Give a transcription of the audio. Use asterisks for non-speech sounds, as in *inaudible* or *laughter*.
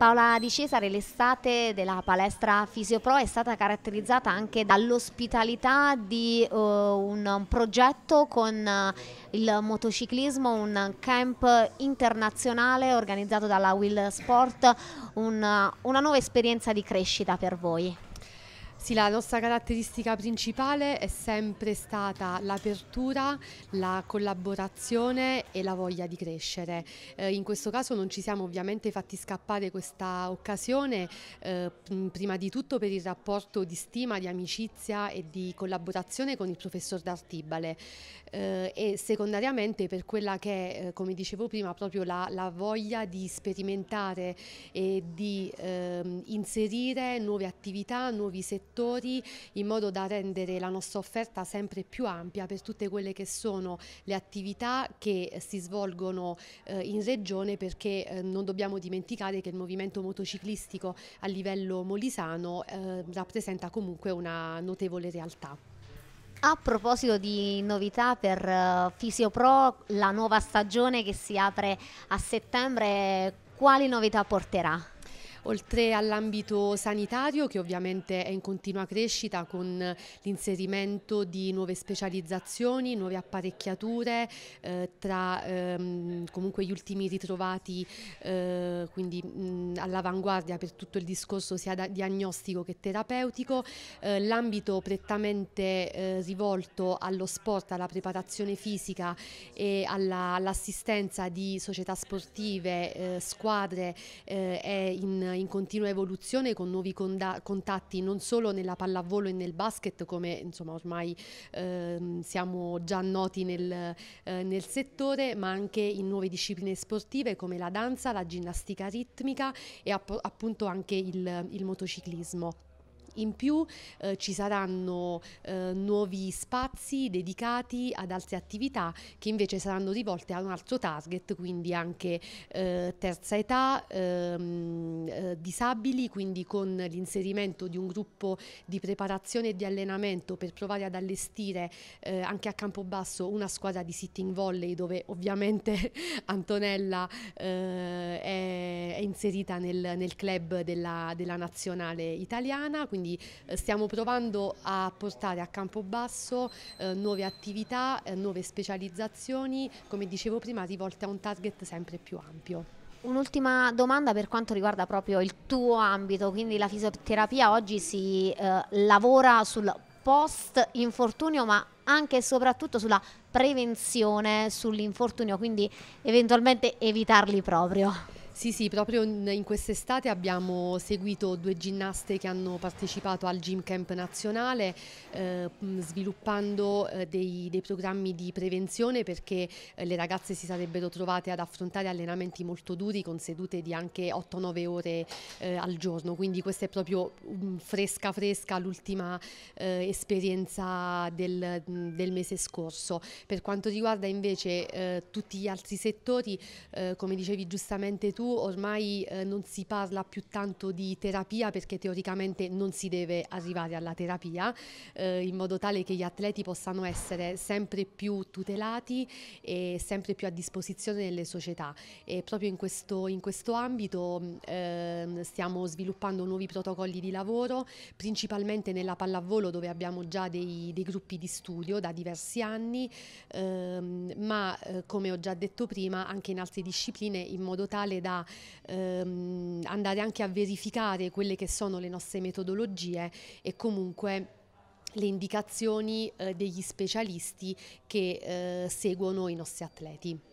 Paola Di Cesare, l'estate della palestra Fisiopro è stata caratterizzata anche dall'ospitalità di uh, un, progetto con uh, il motociclismo, un camp internazionale organizzato dalla Will Sport, un, una nuova esperienza di crescita per voi. Sì, la nostra caratteristica principale è sempre stata l'apertura, la collaborazione e la voglia di crescere. Eh, in questo caso non ci siamo ovviamente fatti scappare questa occasione, eh, prima di tutto per il rapporto di stima, di amicizia e di collaborazione con il professor D'Artibale eh, e secondariamente per quella che è, eh, come dicevo prima, proprio la, la voglia di sperimentare e di ehm, inserire nuove attività, nuovi settori settori in modo da rendere la nostra offerta sempre più ampia per tutte quelle che sono le attività che eh, si svolgono eh, in regione perché eh, non dobbiamo dimenticare che il movimento motociclistico a livello molisano eh, rappresenta comunque una notevole realtà. A proposito di novità per uh, Fisiopro, la nuova stagione che si apre a settembre, quali novità porterà? oltre all'ambito sanitario che ovviamente è in continua crescita con l'inserimento di nuove specializzazioni, nuove apparecchiature eh, tra ehm, comunque gli ultimi ritrovati eh, quindi all'avanguardia per tutto il discorso sia diagnostico che terapeutico, eh, l'ambito prettamente eh, rivolto allo sport, alla preparazione fisica e all'assistenza alla di società sportive, eh, squadre eh, è in in continua evoluzione con nuovi contatti non solo nella pallavolo e nel basket come insomma ormai ehm, siamo già noti nel, eh, nel, settore ma anche in nuove discipline sportive come la danza, la ginnastica ritmica e app appunto anche il, il motociclismo. In più eh, ci saranno eh, nuovi spazi dedicati ad altre attività che invece saranno rivolte a un altro target, quindi anche eh, terza età, ehm, eh, disabili, quindi con l'inserimento di un gruppo di preparazione e di allenamento per provare ad allestire eh, anche a campo basso una squadra di sitting volley dove ovviamente *laughs* Antonella eh, è, è, inserita nel, nel club della, della nazionale italiana, quindi quindi eh, stiamo provando a portare a Campobasso eh, nuove attività, eh, nuove specializzazioni, come dicevo prima, rivolte a un target sempre più ampio. Un'ultima domanda per quanto riguarda proprio il tuo ambito, quindi la fisioterapia oggi si eh, lavora sul post infortunio ma anche e soprattutto sulla prevenzione sull'infortunio, quindi eventualmente evitarli proprio. Sì, sì, proprio in, quest'estate abbiamo seguito due ginnaste che hanno partecipato al Gym Camp nazionale eh, sviluppando eh, dei, dei, programmi di prevenzione perché eh, le ragazze si sarebbero trovate ad affrontare allenamenti molto duri con sedute di anche 8-9 ore eh, al giorno, quindi questa è proprio um, fresca fresca l'ultima eh, esperienza del, del, mese scorso. Per quanto riguarda invece eh, tutti gli altri settori, come dicevi giustamente tu, ormai eh, non si parla più tanto di terapia perché teoricamente non si deve arrivare alla terapia, eh, in modo tale che gli atleti possano essere sempre più tutelati e sempre più a disposizione delle società. E proprio in questo, in questo ambito eh, stiamo sviluppando nuovi protocolli di lavoro, principalmente nella pallavolo dove abbiamo già dei, dei gruppi di studio da diversi anni, ehm, ma eh, come ho già detto prima anche in altre discipline in modo tale da da ehm, andare anche a verificare quelle che sono le nostre metodologie e comunque le indicazioni eh, degli specialisti che eh, seguono i nostri atleti.